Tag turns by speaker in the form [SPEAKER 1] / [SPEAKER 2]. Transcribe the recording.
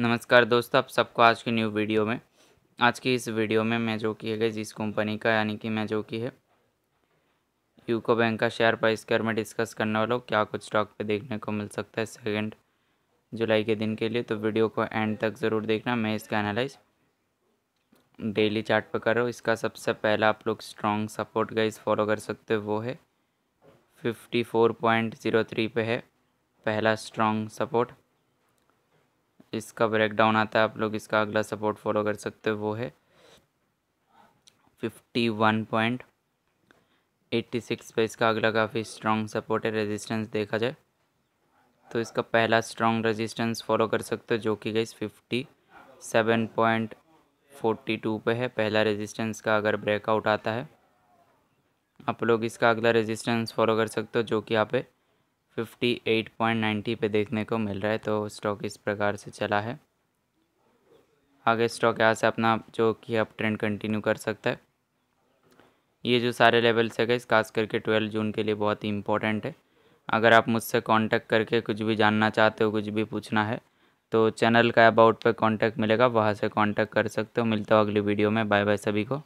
[SPEAKER 1] नमस्कार दोस्तों आप सबको आज की न्यू वीडियो में आज की इस वीडियो में मैं जो की है जिस कंपनी का यानी कि मैं जो की है यूको बैंक का शेयर प्राइस के मैं डिस्कस करने वाला हूँ क्या कुछ स्टॉक पे देखने को मिल सकता है सेकेंड जुलाई के दिन के लिए तो वीडियो को एंड तक ज़रूर देखना मैं इसका एनालाइज डेली चार्ट पर कर रहा हूँ इसका सबसे पहला आप लोग स्ट्रॉन्ग सपोर्ट गाइज फॉलो कर सकते हो वो है fifty four point zero three पे है पहला स्ट्रॉन्ग सपोर्ट इसका ब्रेकडाउन आता है आप लोग इसका अगला सपोर्ट फॉलो कर सकते हो वो है fifty one point eighty six पर इसका अगला काफ़ी स्ट्रॉन्ग सपोर्ट है रेजिस्टेंस देखा जाए तो इसका पहला स्ट्रॉन्ग रेजिस्टेंस फॉलो कर सकते हो जो कि गई fifty seven point forty two पर है पहला रेजिस्टेंस का अगर ब्रेकआउट आता है आप लोग इसका अगला रेजिस्टेंस फॉलो कर सकते हो जो कि यहाँ पे 58.90 पे देखने को मिल रहा है तो स्टॉक इस प्रकार से चला है आगे स्टॉक यहाँ से अपना जो कि अब ट्रेंड कंटिन्यू कर सकता है ये जो सारे लेवल्स है गई खास करके ट्वेल्व जून के लिए बहुत ही इंपॉर्टेंट है अगर आप मुझसे कांटेक्ट करके कुछ भी जानना चाहते हो कुछ भी पूछना है तो चैनल का अबाउट पे कांटेक्ट मिलेगा वहाँ से कांटेक्ट कर सकते हो मिलता हो अगली वीडियो में बाय बाय सभी को